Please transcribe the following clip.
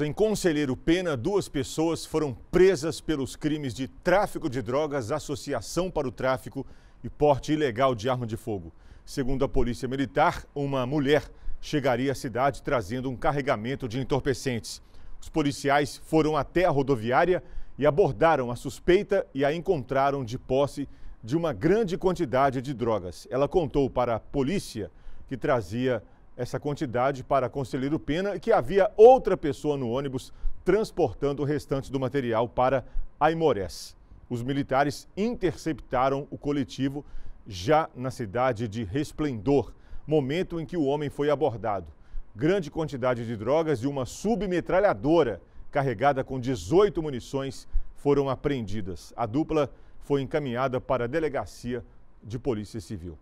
Em Conselheiro Pena, duas pessoas foram presas pelos crimes de tráfico de drogas, associação para o tráfico e porte ilegal de arma de fogo. Segundo a Polícia Militar, uma mulher chegaria à cidade trazendo um carregamento de entorpecentes. Os policiais foram até a rodoviária e abordaram a suspeita e a encontraram de posse de uma grande quantidade de drogas. Ela contou para a polícia que trazia essa quantidade para Conselheiro Pena, e que havia outra pessoa no ônibus transportando o restante do material para Aimorés. Os militares interceptaram o coletivo já na cidade de Resplendor, momento em que o homem foi abordado. Grande quantidade de drogas e uma submetralhadora carregada com 18 munições foram apreendidas. A dupla foi encaminhada para a delegacia de Polícia Civil.